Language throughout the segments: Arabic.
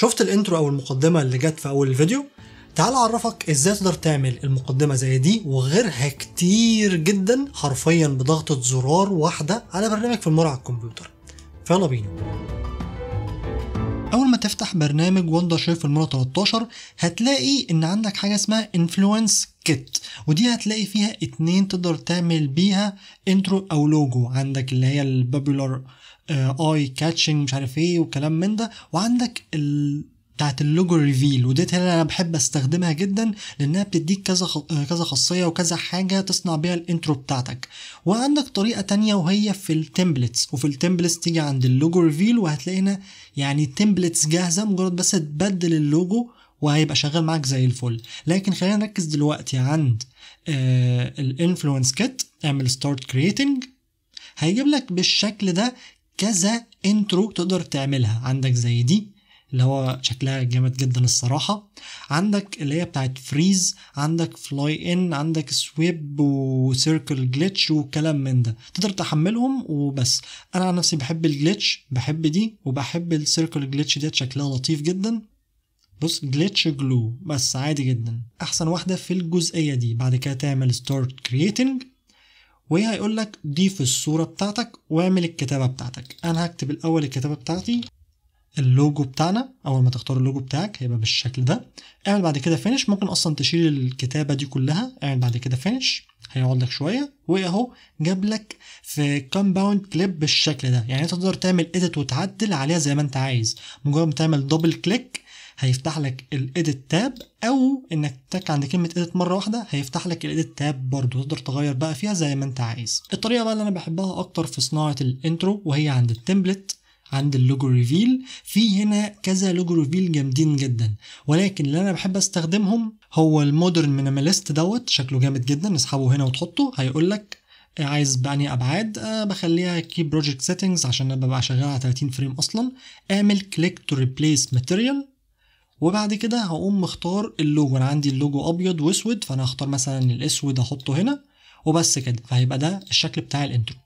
شفت الانترو او المقدمه اللي جت في اول الفيديو تعال اعرفك ازاي تقدر تعمل المقدمه زي دي وغيرها كتير جدا حرفيا بضغطه زرار واحده على برنامج في المرة على الكمبيوتر فيلا بينا تفتح برنامج وندر شيف المره 13 هتلاقي ان عندك حاجه اسمها انفلونس كيت ودي هتلاقي فيها اتنين تقدر تعمل بيها انترو او لوجو عندك اللي هي البابولار اي كاتشنج مش عارف ايه وكلام من ده وعندك ال بتاعت اللوجو ريفيل وديت هنا انا بحب استخدمها جدا لانها بتديك كذا كذا خاصيه وكذا حاجه تصنع بيها الانترو بتاعتك وعندك طريقه تانية وهي في التمبلتس وفي التمبلتس تيجي عند اللوجو ريفيل وهتلاقي هنا يعني تمبلتس جاهزه مجرد بس تبدل اللوجو وهيبقى شغال معاك زي الفل لكن خلينا نركز دلوقتي عند آه، الانفلونس كيت اعمل ستارت كريتنج هيجيب لك بالشكل ده كذا انترو تقدر تعملها عندك زي دي اللي هو شكلها جامد جدا الصراحة عندك اللي هي بتاعت فريز عندك فلاي ان عندك سويب وسيركل جليتش وكلام من ده تقدر تحملهم وبس انا عن نفسي بحب الجليتش بحب دي وبحب السيركل جليتش ديت شكلها لطيف جدا بص جليتش جلو بس عادي جدا احسن واحده في الجزئيه دي بعد كده تعمل ستارت كرييتنج وهيقول لك ضيف الصوره بتاعتك واعمل الكتابه بتاعتك انا هكتب الاول الكتابه بتاعتي اللوجو بتاعنا اول ما تختار اللوجو بتاعك هيبقى بالشكل ده اعمل بعد كده فينش ممكن اصلا تشيل الكتابه دي كلها اعمل بعد كده فينش هيقعد لك شويه واهو جاب لك في كومباوند كليب بالشكل ده يعني تقدر تعمل اديت وتعدل عليها زي ما انت عايز مجرد ما تعمل دبل كليك هيفتح لك الايديت تاب او انك تك عند كلمه ايديت مره واحده هيفتح لك الايديت تاب برضو تقدر تغير بقى فيها زي ما انت عايز الطريقه بقى اللي انا بحبها اكتر في صناعه الانترو وهي عند التمبلت عند اللوجو ريفيل في هنا كذا لوجو ريفيل جامدين جدا ولكن اللي انا بحب استخدمهم هو المودرن مينيماليست دوت شكله جامد جدا اسحبه هنا وتحطه هيقول لك إيه، عايز بأني ابعاد آه، بخليها كي بروجكت سيتنجز عشان انا ببقى شغال على 30 فريم اصلا اعمل كليك تو ريبليس ماتيريال وبعد كده هقوم مختار اللوجو انا عندي اللوجو ابيض واسود فانا هختار مثلا الاسود احطه هنا وبس كده فهيبقى ده الشكل بتاع الانترو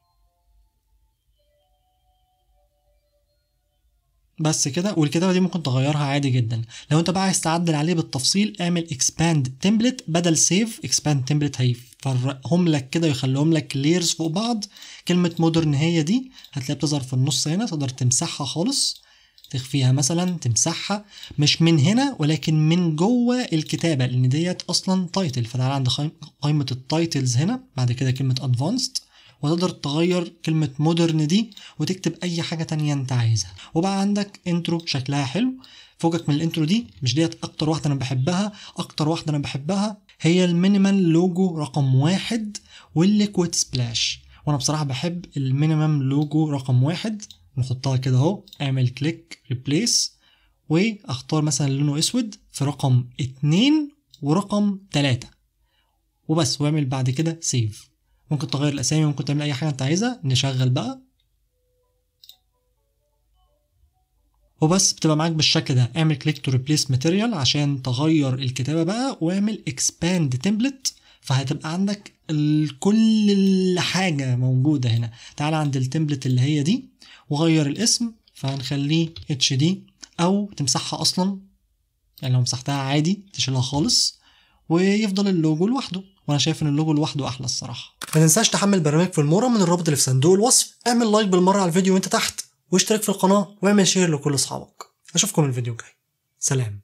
بس كده والكتابه دي ممكن تغيرها عادي جدا لو انت بقى عايز تعدل عليه بالتفصيل اعمل اكسباند تمبلت بدل سيف اكسباند تمبلت هيفرقهم لك كده ويخليهم لك ليرز فوق بعض كلمه مودرن هي دي هتلاقيها بتظهر في النص هنا تقدر تمسحها خالص تخفيها مثلا تمسحها مش من هنا ولكن من جوه الكتابه لان ديت اصلا تايتل فتعالى عند قائمه التايتلز هنا بعد كده كلمه ادفانسد وتقدر تغير كلمة مودرن دي وتكتب أي حاجة تانية أنت عايزها وبقى عندك انترو شكلها حلو فوقك من الانترو دي مش ديت أكتر واحدة أنا بحبها أكتر واحدة أنا بحبها هي المينيمال لوجو رقم واحد والليكويد سبلاش وأنا بصراحة بحب المينيمال لوجو رقم واحد نحطها كده أهو أعمل كليك ريبليس واختار مثلا لونه اسود في رقم اتنين ورقم تلاتة وبس واعمل بعد كده سيف ممكن تغير الاسامي ممكن تعمل اي حاجه انت عايزها نشغل بقى وبس بتبقى معاك بالشكل ده اعمل كليك تو ريبليس ماتيريال عشان تغير الكتابه بقى واعمل اكسباند تمبلت فهتبقى عندك كل حاجه موجوده هنا تعال عند التمبلت اللي هي دي وغير الاسم فهنخليه اتش دي او تمسحها اصلا يعني لو مسحتها عادي تشيلها خالص ويفضل اللوجو لوحده وانا شايف ان اللوجو لوحده احلى الصراحه ما تنساش تحمل برنامج في المورا من الرابط اللي في صندوق الوصف اعمل لايك بالمره على الفيديو وانت تحت واشترك في القناه واعمل شير لكل اصحابك اشوفكم الفيديو الجاي سلام